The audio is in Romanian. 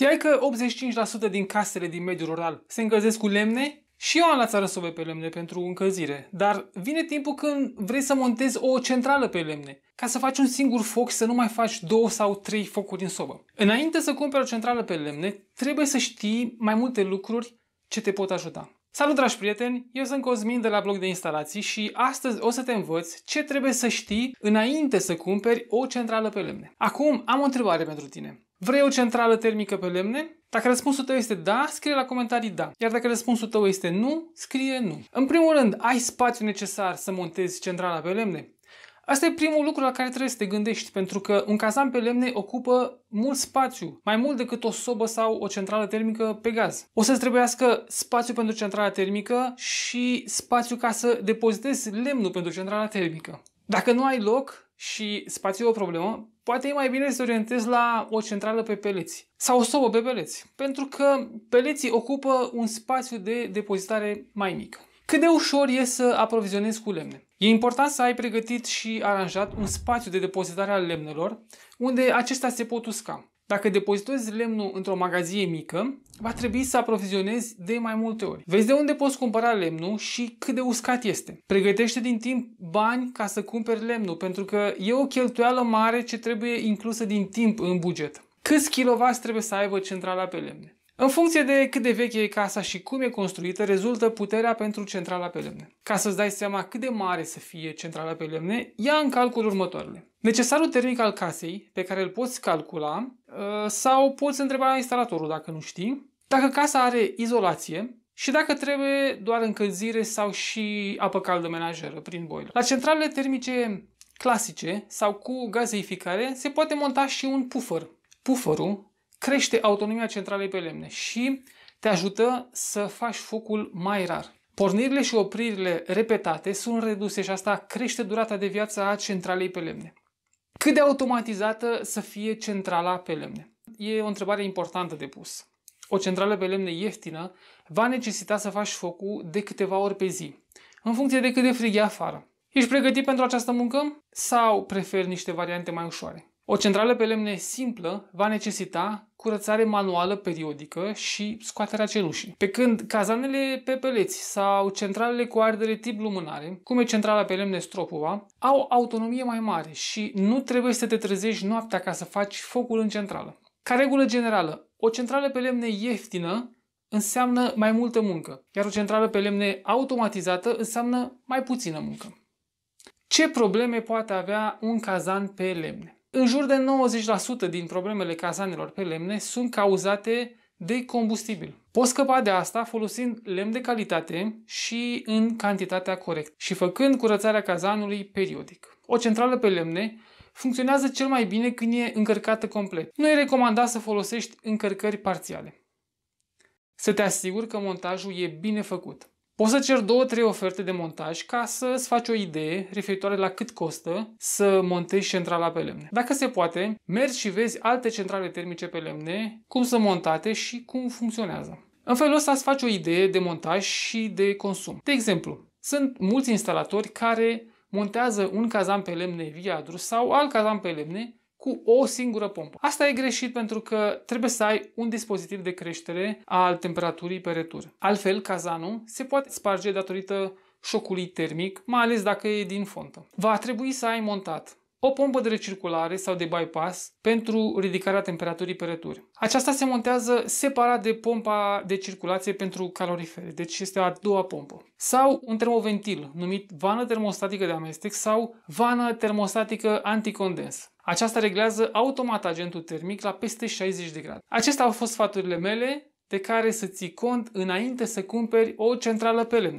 Știai că 85% din casele din mediul rural se încălzesc cu lemne? Și eu am la țară sobe pe lemne pentru încălzire, dar vine timpul când vrei să montezi o centrală pe lemne, ca să faci un singur foc să nu mai faci două sau trei focuri în sobă. Înainte să cumperi o centrală pe lemne, trebuie să știi mai multe lucruri ce te pot ajuta. Salut dragi prieteni, eu sunt Cosmin de la Blog de Instalații și astăzi o să te învăț ce trebuie să știi înainte să cumperi o centrală pe lemne. Acum am o întrebare pentru tine. Vrei o centrală termică pe lemne? Dacă răspunsul tău este da, scrie la comentarii da. Iar dacă răspunsul tău este nu, scrie nu. În primul rând, ai spațiu necesar să montezi centrala pe lemne? Asta e primul lucru la care trebuie să te gândești, pentru că un cazan pe lemne ocupă mult spațiu, mai mult decât o sobă sau o centrală termică pe gaz. O să-ți trebuiască spațiu pentru centrala termică și spațiu ca să depozitezi lemnul pentru centrala termică. Dacă nu ai loc și spațiu e o problemă, poate e mai bine să te orientezi la o centrală pe peleți sau o sobă pe peleți, pentru că peleții ocupă un spațiu de depozitare mai mic cât de ușor e să aprovizionezi cu lemne. E important să ai pregătit și aranjat un spațiu de depozitare al lemnelor, unde acestea se pot usca. Dacă depozitezi lemnul într-o magazie mică, va trebui să aprovizionezi de mai multe ori. Vezi de unde poți cumpăra lemnul și cât de uscat este. Pregătește din timp bani ca să cumperi lemnul, pentru că e o cheltuială mare ce trebuie inclusă din timp în buget. Câți kilovați trebuie să aibă centrala pe lemne? În funcție de cât de veche e casa și cum e construită, rezultă puterea pentru centrala pe lemne. Ca să-ți dai seama cât de mare să fie centrala pe lemne, ia în calcul următoarele. Necesarul termic al casei, pe care îl poți calcula, ă, sau poți întreba instalatorul dacă nu știi, dacă casa are izolație și dacă trebuie doar încălzire sau și apă caldă menajeră prin boiler. La centralele termice clasice sau cu gazeificare se poate monta și un pufăr. Pufferul crește autonomia centralei pe lemne și te ajută să faci focul mai rar. Pornirile și opririle repetate sunt reduse și asta crește durata de viață a centralei pe lemne. Cât de automatizată să fie centrala pe lemne? E o întrebare importantă de pus. O centrală pe lemne ieftină va necesita să faci focul de câteva ori pe zi, în funcție de cât de frig e afară. Ești pregătit pentru această muncă sau preferi niște variante mai ușoare? O centrală pe lemne simplă va necesita curățare manuală periodică și scoaterea cenușii. Pe când cazanele pe peleți sau centralele cu ardere tip lumânare, cum e centrala pe lemne Stropova, au autonomie mai mare și nu trebuie să te trezești noaptea ca să faci focul în centrală. Ca regulă generală, o centrală pe lemne ieftină înseamnă mai multă muncă, iar o centrală pe lemne automatizată înseamnă mai puțină muncă. Ce probleme poate avea un cazan pe lemne? În jur de 90% din problemele cazanelor pe lemne sunt cauzate de combustibil. Poți scăpa de asta folosind lemn de calitate și în cantitatea corectă și făcând curățarea cazanului periodic. O centrală pe lemne funcționează cel mai bine când e încărcată complet. Nu e recomandat să folosești încărcări parțiale. Să te asiguri că montajul e bine făcut. Poți să cer două, trei oferte de montaj ca să-ți faci o idee referitoare la cât costă să montezi centrala pe lemne. Dacă se poate, mergi și vezi alte centrale termice pe lemne, cum sunt montate și cum funcționează. În felul ăsta îți faci o idee de montaj și de consum. De exemplu, sunt mulți instalatori care montează un cazan pe lemne via adrus sau alt cazan pe lemne cu o singură pompă. Asta e greșit pentru că trebuie să ai un dispozitiv de creștere al temperaturii pe retur. Altfel, cazanul se poate sparge datorită șocului termic, mai ales dacă e din fontă. Va trebui să ai montat o pompă de recirculare sau de bypass pentru ridicarea temperaturii pe rături. Aceasta se montează separat de pompa de circulație pentru calorifere, deci este a doua pompă. Sau un termoventil numit vană termostatică de amestec sau vană termostatică anticondens. Aceasta reglează automat agentul termic la peste 60 de grade. Acestea au fost sfaturile mele de care să ții cont înainte să cumperi o centrală pe lemne.